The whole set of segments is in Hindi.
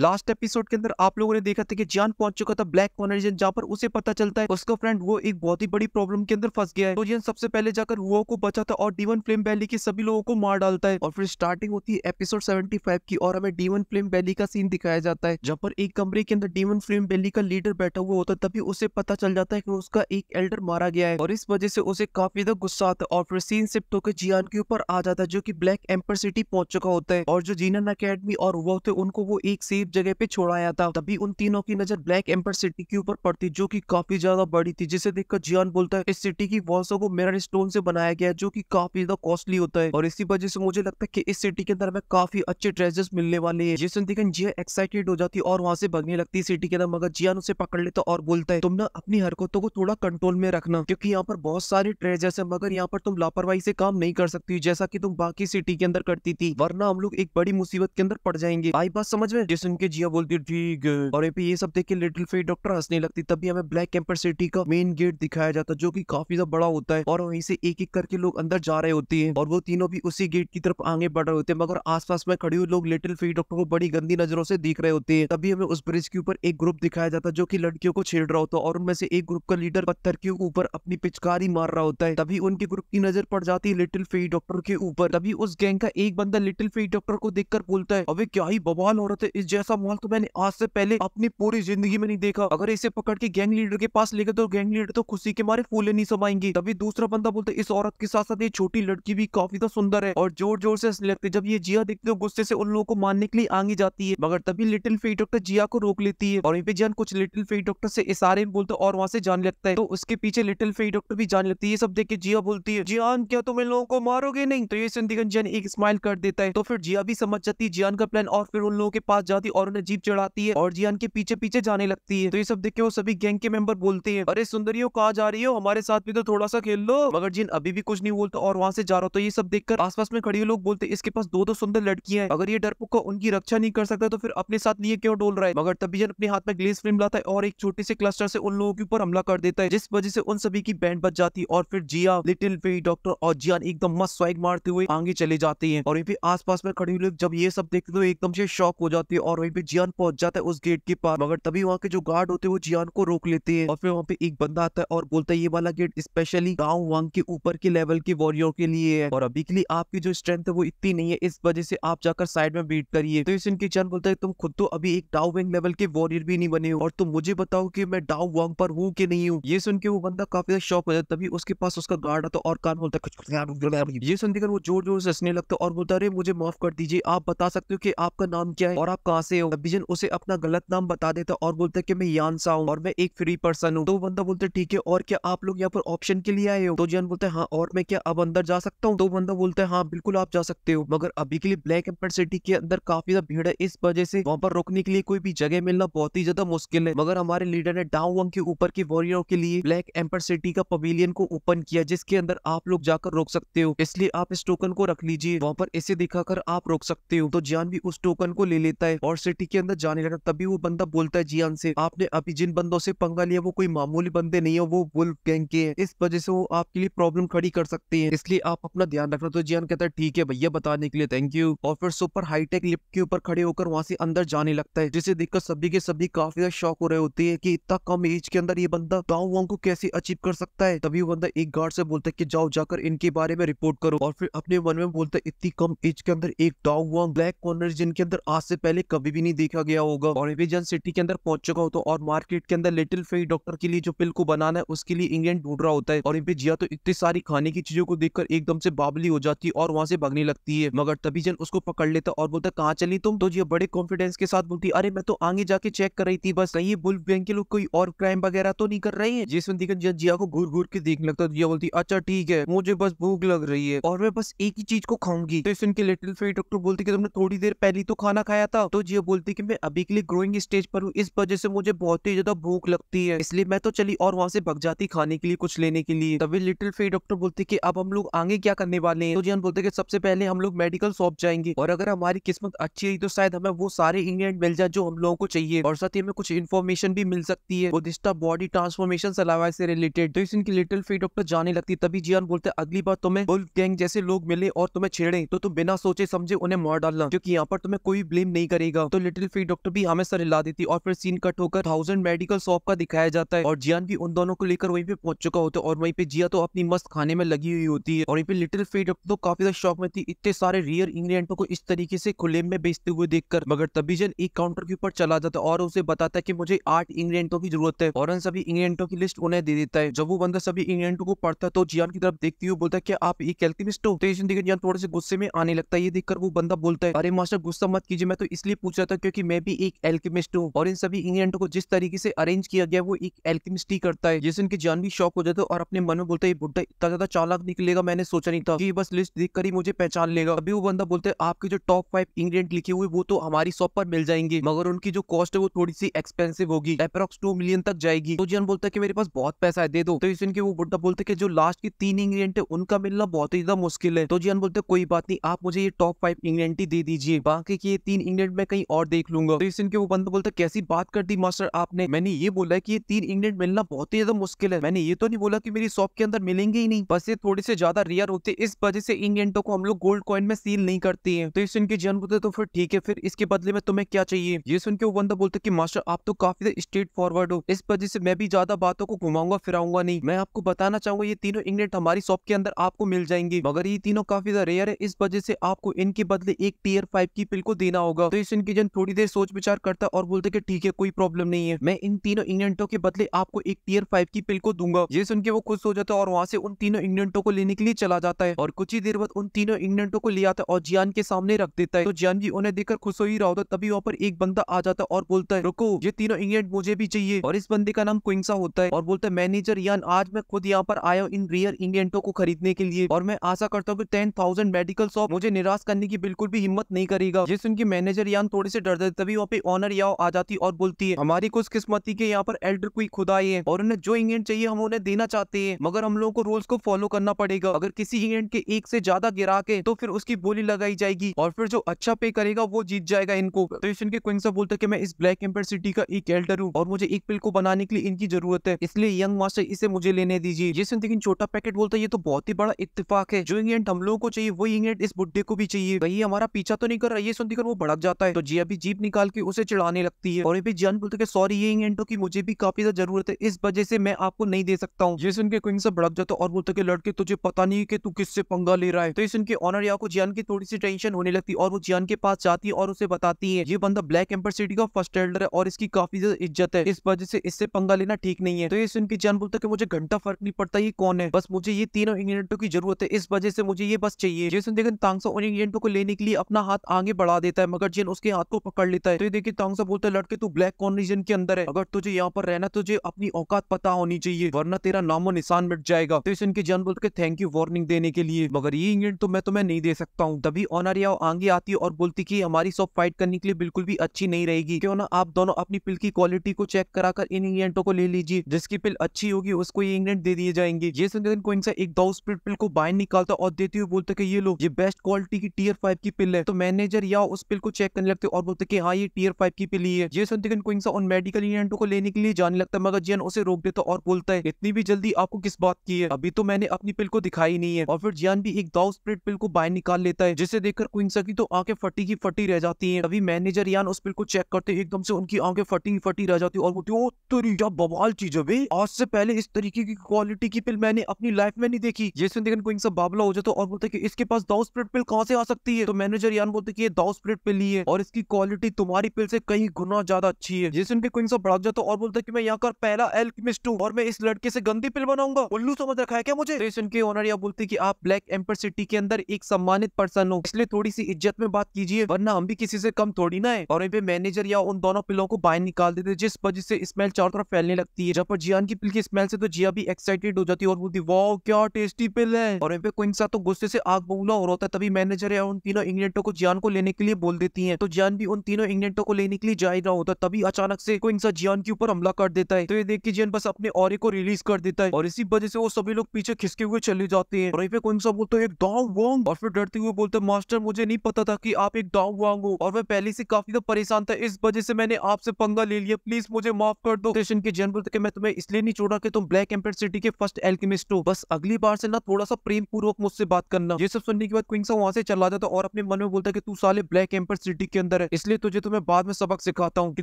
लास्ट एपिसोड के अंदर आप लोगों ने देखा था कि जान पहुंच चुका था ब्लैक कॉनरिजन जहाँ पर उसे पता चलता है उसका फ्रेंड वो एक बहुत ही बड़ी प्रॉब्लम के अंदर फंस गया है तो जियन सबसे पहले जाकर वो को बचाता और डीवन फ्लेम वैली के सभी लोगों को मार डालता है और फिर स्टार्टिंग होती है एपिसोड सेवेंटी की और हमें डीवन फ्लेम वैली का सीन दिखाया जाता है जहाँ पर एक कमरे के अंदर डीवन फ्लेम वैली का लीडर बैठा हुआ होता है तभी उसे पता चल जाता है की उसका एक एल्डर मारा गया है और इस वजह से उसे काफी ज्यादा गुस्सा आता है और फिर सीन शिफ्ट होकर जियान के ऊपर आ जाता है जो की ब्लैक एम्पर सिटी पहुंच चुका होता है और जो जीनन अकेडमी और वो होते उनको वो एक सीन करीब जगह पे छोड़ाया था तभी उन तीनों की नजर ब्लैक एम्पर सिटी के ऊपर पड़ती जो की काफी ज्यादा बड़ी थी जिसे देखकर जियान बोलता है इस सिटी की वॉल्सों को मेरन स्टोन से बनाया गया जो की काफी ज्यादा कॉस्टली होता है और इसी वजह से मुझे लगता है की इस सिटी के अंदर हमें काफी अच्छे ट्रेजर्स मिलने वाले है जिसे देखें जिया एक्साइटेड हो जाती और वहाँ से भगने लगती है सिटी के अंदर मगर जियान उसे पकड़ लेता और बोलता है तुम ना अपनी हरकतों को थोड़ा कंट्रोल में रखना क्योंकि यहाँ पर बहुत सारे ट्रेजर्स है मगर यहाँ पर तुम लापरवाही से काम नहीं कर सकती जैसा की तुम बाकी सिटी के अंदर करती थी वरना हम लोग एक बड़ी मुसीबत के अंदर पड़ जाएंगे आई बात समझ में जिसन सुन के जिया बोलती है ठीक है और एपी ये सब देख के लिटिल फेट डॉक्टर हंसने लगती तभी हमें ब्लैक कैंपर सिटी का मेन गेट दिखाया जाता जो की काफी ज्यादा बड़ा होता है और वहीं से एक एक करके लोग अंदर जा रहे होते हैं और वो तीनों भी उसी गेट की तरफ आगे बढ़ रहे होते हैं मगर पास में खड़े हुए लोग लिटिल फेट डॉक्टर को बड़ी गंदी नजरों से देख रहे होते हैं तभी हमें उस ब्रिज के ऊपर एक ग्रुप दिखाया जाता जो की लड़कियों को छेड़ रहा होता है और उनमें से एक ग्रुप का लीडर पत्थर के ऊपर अपनी पिचकारी मार रहा होता है तभी उनके ग्रुप की नजर पड़ जाती है लिटिल फेट डॉक्टर के ऊपर तभी उस गैंग का एक बंदा लिटिल फेट डॉक्टर को देखकर बोलता है अबे क्या ही बवाल हो रहा था इस जैसे ऐसा मॉल तो मैंने आज से पहले अपनी पूरी जिंदगी में नहीं देखा अगर इसे पकड़ के गैंग लीडर के पास लेकर तो गैंग लीडर तो खुशी के मारे फूले नहीं समाएंगे तभी दूसरा बंदा बोलते इस औरत के साथ साथ ये छोटी लड़की भी काफी तो सुंदर है और जोर जोर से लगते जब ये जिया देखते हो तो गुस्से से उन लोगों को मारने के लिए आगे जाती है मगर तभी लिटिल फेट डॉक्टर जिया को रोक लेती है और वहीं पे जियान कुछ लिटिल फेट डॉक्टर से इशारे में बोलते और वहाँ से जान लगता है तो उसके पीछे लिटिल फेट डॉक्टर भी जान लगती है ये सब देख के जिया बोलती है जियान क्या तुम इन लोगों को मारोगे नहीं तो ये संदिग्ध जियान एक स्माइल कर देता है तो फिर जिया भी समझ जाती है जियान का प्लान और फिर उन लोगों के पास जाती और उन्हें जीप चढ़ाती है और जियान के पीछे पीछे जाने लगती है तो ये सब देख के वो सभी गैंग के मेंबर बोलते हैं अरे सुंदरियो कहा जा रही हो हमारे साथ भी तो थोड़ा सा खेल लो मगर जिन अभी भी कुछ नहीं बोलता और वहाँ से जा रहा तो ये सब देखकर आसपास में खड़े लोग बोलते इसके पास दो दो तो सुंदर लड़कियां है अगर ये डरपोक उनकी रक्षा नहीं कर सकता तो फिर अपने साथ लिए क्यों डोल रहा है मगर तभी जन अपने हाथ में ग्लेस फिल्म लाता है और एक छोटे से क्लस्टर से उन लोगों के ऊपर हमला कर देता है जिस वजह से उन सभी की बैंड बच जाती है और फिर जिया लिटिल वे डॉक्टर और जियान एकदम मस्त स्वाइक मारते हुए आगे चले जाते हैं और ये आसपास में खड़े लोग जब ये सब देखते तो एकदम से शॉक हो जाती है और वहीं पे जियान पहुंच जाता है उस गेट के पास मगर तभी वहाँ के जो गार्ड होते हैं वो जियान को रोक लेते हैं और फिर वहाँ पे एक बंदा आता है और बोलता है ये वाला गेट स्पेशली गाँव वांग के ऊपर के लेवल के वॉरियर के लिए है और अभी के लिए आपकी जो स्ट्रेंथ है वो इतनी नहीं है इस वजह से आप जाकर साइड में वेट करिए तो इस इसके जान बोलता है तुम खुद तो अभी एक डाउ वेंग लेवल के वॉरियर भी नहीं बने हो और तुम मुझे बताओ की मैं डाउ वांग पर हूँ की नहीं हूँ ये सुन के वो बंदा काफी शौक हो जाता तभी उसके पास उसका गार्ड आता और कान बोलता है ये सुनकर वो जोर जोर से हंसने लगता और बोलता है मुझे माफ कर दीजिए आप बता सकते हो कि आपका नाम क्या है और आप कहाँ से से हो विजन उसे अपना गलत नाम बता देता और बोलता है कि मैं यानसा हूँ और मैं एक फ्री पर्सन हूँ तो बंदा बोलते ठीक है और क्या आप लोग यहाँ पर ऑप्शन के लिए आए हो तो जियान बोलते हैं हाँ और मैं क्या अब अंदर जा सकता हूँ तो बंदा बोलते हाँ बिल्कुल आप जा सकते हो मगर अभी के लिए ब्लैक एम्पर सिटी के अंदर काफी ज्यादा भीड़ है इस वजह से वहाँ पर रोकने के लिए कोई भी जगह मिलना बहुत ही ज्यादा मुश्किल है मगर हमारे लीडर ने डाउन के ऊपर के वॉरियरों के लिए ब्लैक एम्पर सिटी का पवेलियन को ओपन किया जिसके अंदर आप लोग जाकर रोक सकते हो इसलिए आप इस टोकन को रख लीजिए वहाँ पर इसे दिखाकर आप रोक सकते हो तो जियान भी उस टोकन को ले लेता है और यूनिवर्सिटी के अंदर जाने लगा तभी वो बंदा बोलता है जियान हाँ, से आपने अभी जिन बंदों से पंगा लिया वो कोई मामूली बंदे नहीं है वो बुल गैंग के हैं इस वजह से वो आपके लिए प्रॉब्लम खड़ी कर सकते हैं इसलिए आप अपना ध्यान रखना तो जियान हाँ, कहता है ठीक है भैया बताने के लिए थैंक यू और फिर सुपर हाईटेक लिफ्ट के ऊपर खड़े होकर वहां से अंदर जाने लगता है जिसे देखकर सभी के सभी काफी ज्यादा शौक हो रहे होते हैं की इतना कम एज के अंदर ये बंदा गाँव वाँव को कैसे अचीव कर सकता है तभी वो बंदा एक गार्ड से बोलता है की जाओ जाकर इनके बारे में रिपोर्ट करो और फिर अपने मन में बोलता है इतनी कम एज के अंदर एक डाउ ब्लैक कॉर्नर जिनके अंदर आज से पहले कभी भी नहीं देखा गया होगा और जल्द सिटी के अंदर पहुंच चुका होता तो और मार्केट के अंदर लिटिल फेई डॉक्टर के लिए जो पिल को बनाना है उसके लिए इंग्लैंड ढूंढ रहा होता है और जिया तो इतनी सारी खाने की चीजों को देखकर एकदम से बाबली हो जाती है और वहां से भगने लगती है मगर तभी जन उसको पकड़ लेता और बोलता कहाँ चली तुम तो जिया बड़े कॉन्फिडेंस के साथ बोलती अरे मैं तो आगे जाके चेक कर रही थी बस कहीं बुल बैंक के लोग कोई और क्राइम वगैरह तो नहीं कर रहे हैं जिसमें देखकर जिया, जिया को घूर घूर के देखने लगता तो जिया बोलती अच्छा ठीक है मुझे बस भूख लग रही है और मैं बस एक ही चीज को खाऊंगी तो सुन लिटिल फेट डॉक्टर बोलती कि तुमने थोड़ी देर पहले तो खाना खाया था तो ये बोलती कि मैं अभी के लिए ग्रोइंग स्टेज पर हूँ इस वजह से मुझे बहुत ही ज्यादा भूख लगती है इसलिए मैं तो चली और वहाँ से भग जाती खाने के लिए कुछ लेने के लिए तभी लिटिल फी डॉक्टर बोलती की अब हम लोग आगे क्या करने वाले हैं तो जी हाँ, बोलते की सबसे पहले हम लोग मेडिकल शॉप जाएंगे और अगर हमारी किस्मत अच्छी रही तो शायद हमें वो सारे इंग्लैंड मिल जाए जो हम लोगों को चाहिए और साथ ही हमें कुछ इन्फॉर्मेशन भी मिल सकती है बुद्धिस्टा बॉडी ट्रांसफॉर्मेशन सलावा से रिलेटेड तो इनकी लिटिल फी डॉक्टर जाने लगती तभी जियान हाँ, बोलते अगली बार तुम्हें बुल गैंग जैसे लोग मिले और तुम्हें छेड़े तो तुम बिना सोचे समझे उन्हें मार डालना क्योंकि यहाँ पर तुम्हें कोई ब्लेम नहीं करेगा जाएगा तो लिटिल फी डॉक्टर भी हमें सर हिला देती और फिर सीन कट होकर थाउजेंड मेडिकल शॉप का दिखाया जाता है और जियान भी उन दोनों को लेकर वहीं पे पहुंच चुका होता है और वहीं पे जिया तो अपनी मस्त खाने में लगी हुई होती है और वहीं पे लिटिल फी डॉक्टर तो काफी ज्यादा शौक में थी इतने सारे रियर इंग्रेडिएंटों को इस तरीके से खुले में बेचते हुए देखकर मगर तभी जन एक काउंटर के ऊपर चला जाता है और उसे बताता है की मुझे आठ इंग्रेडिएंटों की जरूरत है और सभी इंग्रेडिएंटों की लिस्ट उन्हें दे देता है जब वो बंदा सभी इंग्रेडिएंटों को पढ़ता है तो जियान की तरफ देखती हुई बोलता है की आप एक एल्केमिस्ट हो तो जियान थोड़े से गुस्से में आने लगता है ये देखकर वो बंदा बोलता है अरे मास्टर गुस्सा मत कीजिए मैं तो इसलिए पूछ रहा था क्योंकि मैं भी एक एल्केमिस्ट हूँ और इन सभी इंग्रेडिएंट को जिस तरीके से अरेंज किया गया वो एक एल्केमिस्ट ही करता है जिससे इनकी जान भी शॉक हो जाती है और अपने मन में बोलता है बुढ़ा इतना ज्यादा चालाक निकलेगा मैंने सोचा नहीं था कि बस लिस्ट देख कर ही मुझे पहचान लेगा अभी वो बंदा बोलते हैं आपके जो टॉप फाइव इंग्रेडिएंट लिखे हुए वो तो हमारी शॉप पर मिल जाएंगे मगर उनकी जो कॉस्ट है वो थोड़ी सी एक्सपेंसिव होगी अप्रॉक्स टू मिलियन तक जाएगी तो जन बोलता है की मेरे पास बहुत पैसा है दे दो तो इसलिए वो बुढ़ा बोलते कि जो लास्ट के तीन इंग्रेडिएंट है उनका मिलना बहुत ही ज्यादा मुश्किल है तो जियान बोलते कोई बात नहीं आप मुझे ये टॉप फाइव इंग्रेडिएंट ही दे दीजिए बाकी के तीन इंग्रेडिएंट में कहीं कहीं और देख लूंगा तो इसके वो बंदा बोलता कैसी बात कर दी मास्टर आपने मैंने ये बोला की ये तीन इंग्लैंड मिलना बहुत ही ज्यादा मुश्किल है मैंने ये तो नहीं बोला की मेरी शॉप के अंदर मिलेंगे ही नहीं बस ये थोड़े से ज्यादा रेयर होते इस वजह से इन को हम लोग गोल्ड कॉइन में सील नहीं करते हैं तो इस इनके जन बोलते तो फिर ठीक है फिर इसके बदले में तुम्हें क्या चाहिए ये सुन के वो बंदा बोलता की मास्टर आप तो काफी स्ट्रेट फॉरवर्ड हो इस वजह से मैं भी ज्यादा बातों को घुमाऊंगा फिराऊंगा नहीं मैं आपको बताना चाहूंगा ये तीनों इंग्लैंड हमारी शॉप के अंदर आपको मिल जाएंगे मगर ये तीनों काफी रेयर है इस वजह से आपको इनके बदले एक टीयर फाइव की पिल को देना होगा तो इस इनके के जन थोड़ी देर सोच विचार करता और बोलते कि ठीक है कोई प्रॉब्लम नहीं है मैं इन तीनों इंग्लैंडों के बदले आपको एक टीयर फाइव की पिल को दूंगा ये सुन के वो खुश हो जाता है और वहाँ से उन तीनों इंग्लैंडों को लेने के लिए चला जाता है और कुछ ही देर बाद उन तीनों इंग्लैंडों को ले आता और जियान के सामने रख देता है तो जियान भी उन्हें देखकर खुश हो ही रहा होता तभी वहाँ पर एक बंदा आ जाता और बोलता है रुको ये तीनों इंग्लैंड मुझे भी चाहिए और इस बंदे का नाम क्विंसा होता है और बोलता है मैनेजर यान आज मैं खुद यहाँ पर आया हूँ इन रियर इंग्लैंडों को खरीदने के लिए और मैं आशा करता हूँ की टेन मेडिकल शॉप मुझे निराश करने की बिल्कुल भी हिम्मत नहीं करेगा जिस उनकी मैनेजर यान थोड़ा थोड़ी सी डर जाती तभी वहाँ पे ऑनर याओ आ जाती और बोलती है हमारी कुछ किस्मती के यहाँ पर एल्डर कोई खुदा है और उन्हें जो इंग्लैंड चाहिए हम उन्हें देना चाहते हैं मगर हम लोगों को रूल्स को फॉलो करना पड़ेगा अगर किसी इंग्लैंड के एक से ज्यादा गिरा के तो फिर उसकी बोली लगाई जाएगी और फिर जो अच्छा पे करेगा वो जीत जाएगा इनको तो इनके क्विंग बोलते कि मैं इस ब्लैक एम्पर सिटी का एक एल्डर हूँ और मुझे एक पिल को बनाने के लिए इनकी जरूरत है इसलिए यंग मास्टर इसे मुझे लेने दीजिए ये सुन लेकिन छोटा पैकेट बोलता है ये तो बहुत ही बड़ा इतफाक है जो इंग्लैंड हम लोगों को चाहिए वही इंग्लैंड इस बुढ़े को भी चाहिए वही हमारा पीछा तो नहीं कर रहा ये सुन वो भड़क जाता है तो जिया भी जीप निकाल के उसे चढ़ाने लगती है और ये भी जियान बोलते है सॉरी ये इंगेंटो की मुझे भी काफी ज्यादा जरूरत है इस वजह से मैं आपको नहीं दे सकता हूँ जैसे उनके क्विंग भड़क जाता और बोलते के लड़के तुझे पता नहीं की तू किससे पंगा ले रहा है तो इस उनके ऑनर या को जियान की थोड़ी सी टेंशन होने लगती और वो जियान के पास जाती है और उसे बताती है ये बंदा ब्लैक एम्पर सिटी का फर्स्ट एल्डर है और इसकी काफी ज्यादा इज्जत है इस वजह से इससे पंगा लेना ठीक नहीं है तो इस उनकी जान बोलता है मुझे घंटा फर्क नहीं पड़ता ये कौन है बस मुझे ये तीनों इंग्रेडिएंटों की जरूरत है इस वजह से मुझे ये बस चाहिए जैसे देखन तांगसा उन इंग्रेडिएंटों को लेने के लिए अपना हाथ आगे बढ़ा देता है मगर जिन उसके हाथ को पकड़ लेता है तो ये देखिए से बोलता है लड़के तू ब्लैक कॉन रीजन के अंदर है अगर तुझे यहाँ पर रहना तुझे अपनी औकात पता होनी चाहिए वरना तेरा नामो निशान मिट जाएगा तो इस इनके जान बोलते थैंक यू वार्निंग देने के लिए मगर ये इंग्लैंड तो मैं तुम्हें नहीं दे सकता हूँ तभी ऑनरिया आगे आती है और बोलती की हमारी सब फाइट करने के लिए बिल्कुल भी अच्छी नहीं रहेगी क्यों ना आप दोनों अपनी पिल की क्वालिटी को चेक कराकर इन इंग्लैंडो को ले लीजिए जिसकी पिल अच्छी होगी उसको ये इंग्लैंड दे दिए जाएंगे ये सुनकर कोइंसा एक दो स्प्लिट पिल को बाहर निकालता और देती हुई बोलते ये लो ये बेस्ट क्वालिटी की टीयर फाइव की पिल है तो मैनेजर या उस पिल को चेक करने सकते हो और बोलते कि हाँ ये टीयर फाइव की पिली है ये सुनते क्विंसा उन मेडिकल यूनिटों को लेने के लिए जाने लगता मगर जियन उसे रोक देता और बोलता है इतनी भी जल्दी आपको किस बात की है अभी तो मैंने अपनी पिल को दिखाई नहीं है और फिर जियन भी एक दाउ स्प्रिट पिल को बाहर निकाल लेता है जिसे देखकर क्विंसा की तो आंखें फटी की फटी रह जाती है अभी मैनेजर यान उस पिल को चेक करते एकदम से उनकी आंखें फटी की फटी रह जाती और बोलती तेरी क्या बवाल चीज है आज से पहले इस तरीके की क्वालिटी की पिल मैंने अपनी लाइफ में नहीं देखी जैसे सुन देखकर क्विंसा बाबला हो जाता और बोलते है इसके पास दाउ स्प्रिट पिल कहाँ से आ सकती है तो मैनेजर यान बोलते की दाउ स्प्रिट पिल ही है और इस जिसकी क्वालिटी तुम्हारी पिल से कई गुना ज्यादा अच्छी है जिस उनके क्विंग बढ़ा भड़क जाता और बोलता की मैं यहाँ का पहला एल्किमिस्ट हूँ और मैं इस लड़के से गंदी पिल बनाऊंगा उल्लू समझ रखा है क्या मुझे तो उनके ऑनर यह बोलते की आप ब्लैक एम्पर सिटी के अंदर एक सम्मानित पर्सन हो इसलिए थोड़ी सी इज्जत में बात कीजिए वरना हम भी किसी से कम थोड़ी ना है और मैनेजर या उन दोनों पिलों को बाहर निकाल देते जिस वजह से स्मेल चारों तरफ फैलने लगती है जब पर जियान की पिल की स्मेल से तो जिया भी एक्साइटेड हो जाती है और बोलती वाह क्या टेस्टी पिल है और यहाँ पे तो गुस्से से आग बबूला हो रहा होता है तभी मैनेजर या उन तीनों इंग्लैंडो को जियान को लेने के लिए बोल देती है तो जियान भी उन तीनों इंग्लैंडो को लेने के लिए जा रहा होता तभी अचानक से कोई इंसान जियान के ऊपर हमला कर देता है तो ये देख के जियान बस अपने और को रिलीज कर देता है और इसी वजह से वो सभी लोग पीछे खिसके हुए चले जाते हैं और पे कौन सा बोलता एक डाउ वॉन्ग और फिर डरते हुए बोलते मास्टर मुझे नहीं पता था की आप एक डाउ वॉन्ग हो और मैं पहले से काफी तो परेशान था इस वजह से मैंने आपसे पंगा ले लिया प्लीज मुझे माफ कर दो स्टेशन के जियान बोलते मैं तुम्हें इसलिए नहीं छोड़ा की तुम ब्लैक एम्पेयर सिटी के फर्स्ट एल्केमिस्ट हो बस अगली बार से ना थोड़ा सा प्रेम पूर्वक मुझसे बात करना ये सब सुनने के बाद क्विंग सा वहां से चला जाता और अपने मन में बोलता है कि तू साले ब्लैक एम्पर सिटी के अंदर अंदर है इसलिए तुझे तुम्हें तो बाद में सबक सिखाता हूँ कि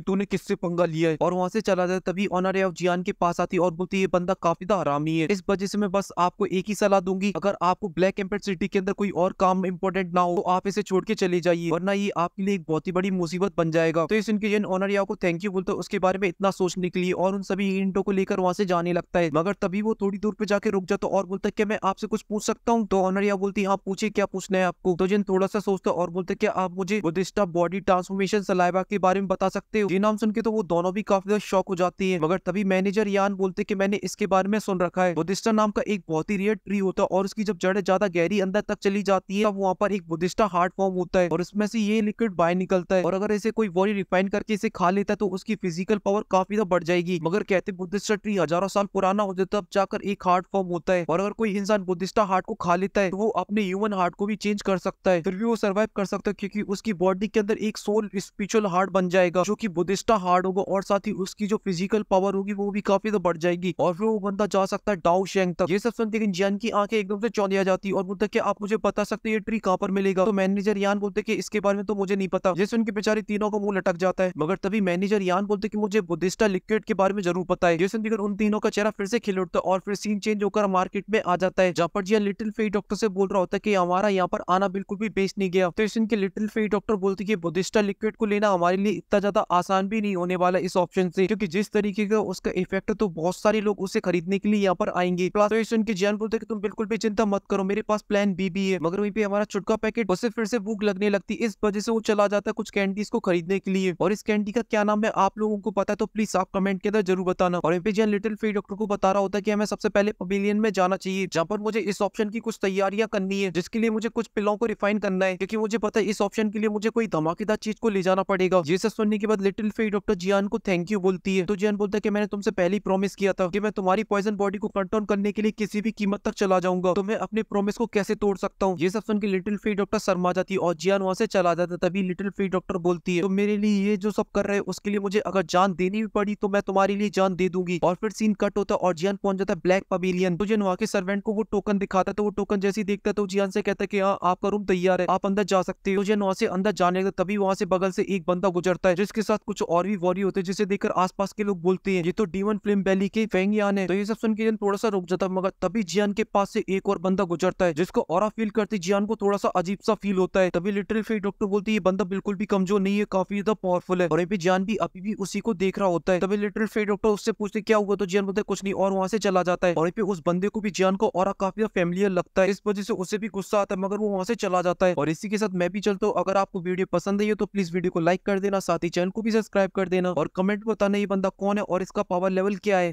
तूने किससे पंगा लिया है और वहाँ से चला जाता तभी ऑनर ऑफ जियान के पास आती और बोलती ये बंदा काफी तो हरामी है इस वजह से मैं बस आपको एक ही सलाह दूंगी अगर आपको ब्लैक एम्पेड सिटी के अंदर कोई और काम इम्पोर्टेंट ना हो तो आप इसे छोड़ के चले जाइए वरना ये आपके लिए एक बहुत ही बड़ी मुसीबत बन जाएगा तो इसके जन ऑनर को थैंक यू बोलते उसके बारे में इतना सोच निकली और उन सभी इंटो को लेकर वहाँ से जाने लगता है मगर तभी वो थोड़ी दूर पे जाके रुक जाता और बोलता क्या मैं आपसे कुछ पूछ सकता हूँ तो ऑनर बोलती हाँ पूछे क्या पूछना है आपको तो जिन थोड़ा सा सोचता और बोलते क्या आप मुझे बुद्धिस्टा बॉडी की ट्रांसफॉर्मेशन सलाइबा के बारे में बता सकते हो ये नाम सुन के तो वो दोनों भी काफी ज्यादा शौक हो जाती है मगर तभी मैनेजर यान बोलते की मैंने इसके बारे में सुन रखा है बुद्धिस्टा नाम का एक बहुत ही रेयर ट्री होता है और उसकी जब जड़ ज्यादा गहरी अंदर तक चली जाती है तब वहाँ पर एक बुद्धिस्टा हार्ट फॉर्म होता है और उसमें से ये लिक्विड बाय निकलता है और अगर इसे कोई बॉडी रिफाइन करके इसे खा लेता है तो उसकी फिजिकल पावर काफी ज्यादा बढ़ जाएगी मगर कहते बुद्धिस्टा ट्री हजारों साल पुराना हो जाता है तब जाकर एक हार्ट फॉर्म होता है और अगर कोई इंसान बुद्धिस्टा हार्ट को खा लेता है तो वो अपने ह्यूमन हार्ट को भी चेंज कर सकता है फिर भी वो सर्वाइव कर सकता है क्योंकि उसकी बॉडी के अंदर एक एक सोल स्पिरिचुअल हार्ट बन जाएगा जो कि बुद्धिस्टा हार्ट होगा और साथ ही उसकी जो फिजिकल पावर होगी वो भी काफी ज्यादा तो बढ़ जाएगी और फिर वो बंदा जा सकता है डाउ शेंग तक ये सब सुनते हैं जियान की आंखें एकदम से चौलिया जाती और बोलते कि आप मुझे बता सकते ये ट्री कहाँ पर मिलेगा तो मैनेजर यान बोलते कि इसके बारे में तो मुझे नहीं पता जैसे उनके बेचारे तीनों का मुंह लटक जाता है मगर तभी मैनेजर यान बोलते कि मुझे बुद्धिस्टा लिक्विड के बारे में जरूर पता है जैसे उन तीनों का चेहरा फिर से खिल उठता है और फिर सीन चेंज होकर मार्केट में आ जाता है जहाँ पर जिया लिटिल फेट डॉक्टर से बोल रहा होता है की हमारा यहाँ पर आना बिल्कुल भी बेच नहीं गया तो इसके लिटिल फेट डॉक्टर बोलती है क्रिस्टल लिक्विड को लेना हमारे लिए इतना ज्यादा आसान भी नहीं होने वाला इस ऑप्शन से क्योंकि जिस तरीके का उसका इफेक्ट तो बहुत सारे लोग उसे खरीदने के लिए यहाँ पर आएंगे प्लास्टोरेशन के जैन बोलते तुम बिल्कुल भी चिंता मत करो मेरे पास प्लान बी भी है मगर वहीं पे हमारा छुटका पैकेट उसे फिर से भूख लगने लगती इस वजह से वो चला जाता है कुछ कैंडीज को खरीदने के लिए और इस कैंडी का क्या नाम है आप लोगों को पता है तो प्लीज आप कमेंट के अंदर जरूर बताना और यहाँ पे जैन लिटिल फ्री डॉक्टर को बता रहा होता है की हमें सबसे पहले पवेलियन में जाना चाहिए जहाँ पर मुझे इस ऑप्शन की कुछ तैयारियां करनी है जिसके लिए मुझे कुछ पिलों को रिफाइन करना है क्योंकि मुझे पता है इस ऑप्शन के लिए मुझे कोई धमाके सीधा चीज को ले जाना पड़ेगा ये सुनने के बाद लिटिल फेई डॉक्टर जियान को थैंक यू बोलती है तो जियान बोलता है की मैंने तुमसे पहले ही प्रॉमिस किया था की मैं तुम्हारी पॉइजन बॉडी को कंट्रोल करने के लिए किसी भी कीमत तक चला जाऊंगा तो मैं अपने प्रॉमिस को कैसे तोड़ सकता हूँ ये सब सुन के लिटिल फेई डॉक्टर शर्मा जाती है और जियान वहाँ से चला जाता तभी लिटिल फेई डॉक्टर बोलती है तो मेरे लिए ये जो सब कर रहे हैं उसके लिए मुझे अगर जान देनी भी पड़ी तो मैं तुम्हारे लिए जान दे दूंगी और फिर सीन कट होता और जियान पहुंच जाता है ब्लैक पवेलियन तो जियान वहाँ के सर्वेंट को वो टोकन दिखाता तो वो टोकन जैसे देखता तो जियान से कहता है की हाँ, आपका रूम तैयार है आप अंदर जा सकते हो तो जियान वहाँ से अंदर जाने का तभी वहां से बगल से एक बंदा गुजरता है जिसके साथ कुछ और भी वॉरी होते हैं जिसे देखकर आसपास के लोग बोलते हैं ये तो डीवन फिल्म वैली के फैंगियान है तो ये सब सुन के थोड़ा सा रुक जाता है मगर तभी जियान के पास से एक और बंदा गुजरता है जिसको और फील करते जियान को थोड़ा सा अजीब सा फील होता है तभी लिटरल फिर डॉक्टर बोलती है ये बंदा बिल्कुल भी कमजोर नहीं है काफी ज्यादा पावरफुल है और ये जियान भी अभी भी उसी को देख रहा होता है तभी लिटरल फिर डॉक्टर उससे पूछते क्या हुआ तो जियान बोलते कुछ नहीं और वहां से चला जाता है और उस बंदे को भी जियान को और काफी फैमिलियर लगता है इस वजह से उसे भी गुस्सा आता है मगर वो वहां से चला जाता है और इसी के साथ मैं भी चलता हूँ अगर आपको वीडियो पसंद पसंद आई हो तो प्लीज वीडियो को लाइक कर देना साथ ही चैनल को भी सब्सक्राइब कर देना और कमेंट बताना ये बंदा कौन है और इसका पावर लेवल क्या है